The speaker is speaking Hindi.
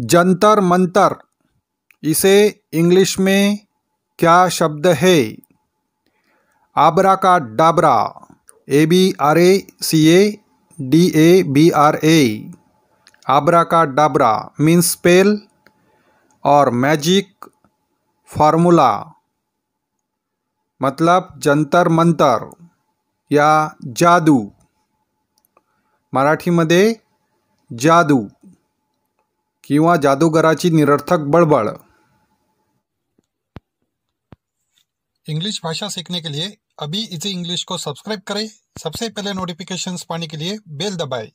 जंतर मंतर इसे इंग्लिश में क्या शब्द है abracadabra A B R A C A D A B R A abracadabra means spell और मैजिक फार्मूला मतलब जंतर मंतर या जादू मराठी मराठीमध्ये जादू कि जादूगरा निरर्थक बडबड इंग्लिश भाषा सीखने के लिए अभी इसी इंग्लिश को सब्सक्राइब करें सबसे पहले नोटिफिकेशंस पाने के लिए बेल दबाएं